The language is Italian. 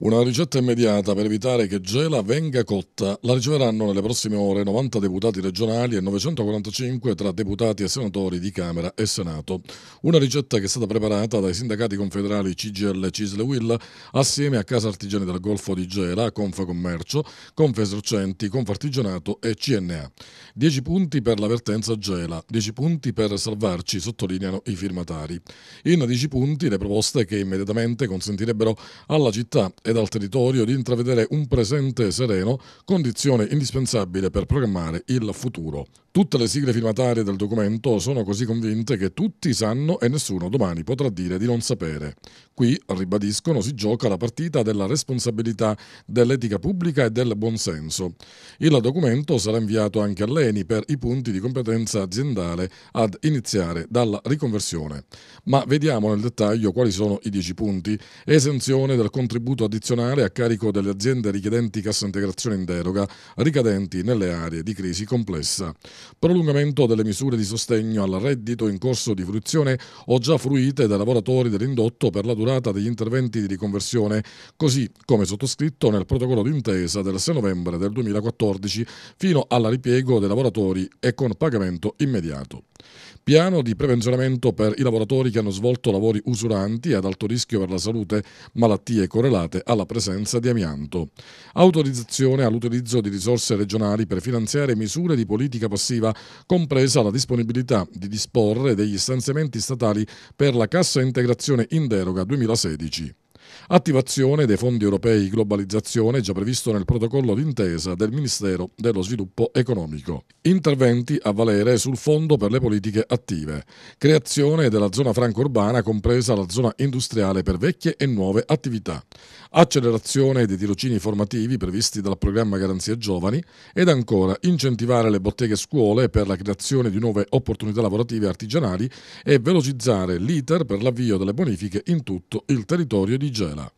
Una ricetta immediata per evitare che Gela venga cotta la riceveranno nelle prossime ore 90 deputati regionali e 945 tra deputati e senatori di Camera e Senato. Una ricetta che è stata preparata dai sindacati confederali CGL e Cisle Will assieme a Casa Artigiani del Golfo di Gela, Confcommercio, Confesercenti, Confartigianato e CNA. 10 punti per l'avvertenza Gela, 10 punti per salvarci, sottolineano i firmatari. In 10 punti le proposte che immediatamente consentirebbero alla città e dal territorio di intravedere un presente sereno, condizione indispensabile per programmare il futuro. Tutte le sigle firmatarie del documento sono così convinte che tutti sanno e nessuno domani potrà dire di non sapere. Qui, ribadiscono, si gioca la partita della responsabilità, dell'etica pubblica e del buonsenso. Il documento sarà inviato anche all'ENI per i punti di competenza aziendale ad iniziare dalla riconversione. Ma vediamo nel dettaglio quali sono i 10 punti. Esenzione del contributo addizionale a carico delle aziende richiedenti cassa integrazione in deroga, ricadenti nelle aree di crisi complessa prolungamento delle misure di sostegno al reddito in corso di fruizione o già fruite dai lavoratori dell'indotto per la durata degli interventi di riconversione, così come sottoscritto nel protocollo d'intesa del 6 novembre del 2014 fino al ripiego dei lavoratori e con pagamento immediato. Piano di prevenzionamento per i lavoratori che hanno svolto lavori usuranti ad alto rischio per la salute, malattie correlate alla presenza di amianto. Autorizzazione all'utilizzo di risorse regionali per finanziare misure di politica passiva, compresa la disponibilità di disporre degli stanziamenti statali per la cassa integrazione in deroga 2016. Attivazione dei fondi europei globalizzazione già previsto nel protocollo d'intesa del Ministero dello Sviluppo Economico interventi a valere sul Fondo per le politiche attive, creazione della zona franco urbana compresa la zona industriale per vecchie e nuove attività, accelerazione dei tirocini formativi previsti dal programma Garanzia Giovani ed ancora incentivare le botteghe scuole per la creazione di nuove opportunità lavorative artigianali e velocizzare l'iter per l'avvio delle bonifiche in tutto il territorio di Gela.